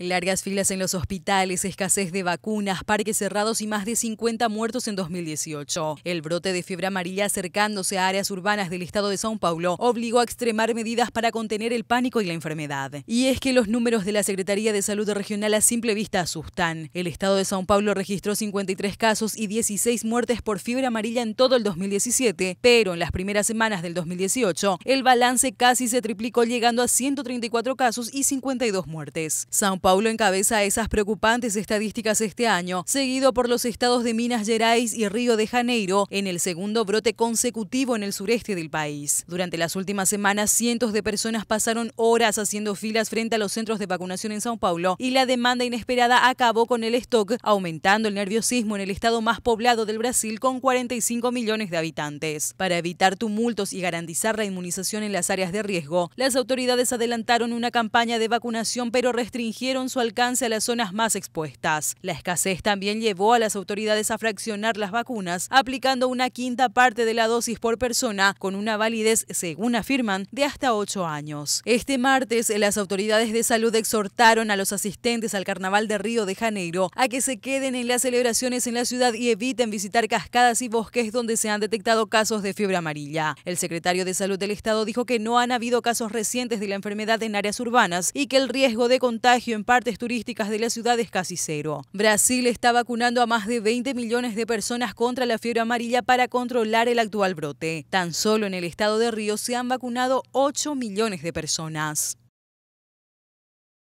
Largas filas en los hospitales, escasez de vacunas, parques cerrados y más de 50 muertos en 2018. El brote de fiebre amarilla acercándose a áreas urbanas del estado de Sao Paulo obligó a extremar medidas para contener el pánico y la enfermedad. Y es que los números de la Secretaría de Salud Regional a simple vista asustan. El estado de Sao Paulo registró 53 casos y 16 muertes por fiebre amarilla en todo el 2017, pero en las primeras semanas del 2018 el balance casi se triplicó llegando a 134 casos y 52 muertes. Paulo encabeza esas preocupantes estadísticas este año, seguido por los estados de Minas Gerais y Río de Janeiro, en el segundo brote consecutivo en el sureste del país. Durante las últimas semanas, cientos de personas pasaron horas haciendo filas frente a los centros de vacunación en Sao Paulo y la demanda inesperada acabó con el stock, aumentando el nerviosismo en el estado más poblado del Brasil con 45 millones de habitantes. Para evitar tumultos y garantizar la inmunización en las áreas de riesgo, las autoridades adelantaron una campaña de vacunación pero restringieron su alcance a las zonas más expuestas. La escasez también llevó a las autoridades a fraccionar las vacunas, aplicando una quinta parte de la dosis por persona, con una validez, según afirman, de hasta ocho años. Este martes, las autoridades de salud exhortaron a los asistentes al Carnaval de Río de Janeiro a que se queden en las celebraciones en la ciudad y eviten visitar cascadas y bosques donde se han detectado casos de fiebre amarilla. El secretario de Salud del Estado dijo que no han habido casos recientes de la enfermedad en áreas urbanas y que el riesgo de contagio en partes turísticas de la ciudad es casi cero. Brasil está vacunando a más de 20 millones de personas contra la fiebre amarilla para controlar el actual brote. Tan solo en el estado de Río se han vacunado 8 millones de personas.